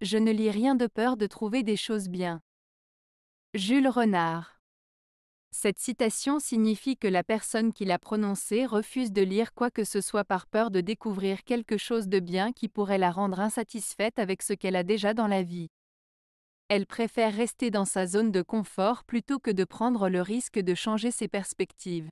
Je ne lis rien de peur de trouver des choses bien. Jules Renard. Cette citation signifie que la personne qui l'a prononcée refuse de lire quoi que ce soit par peur de découvrir quelque chose de bien qui pourrait la rendre insatisfaite avec ce qu'elle a déjà dans la vie. Elle préfère rester dans sa zone de confort plutôt que de prendre le risque de changer ses perspectives.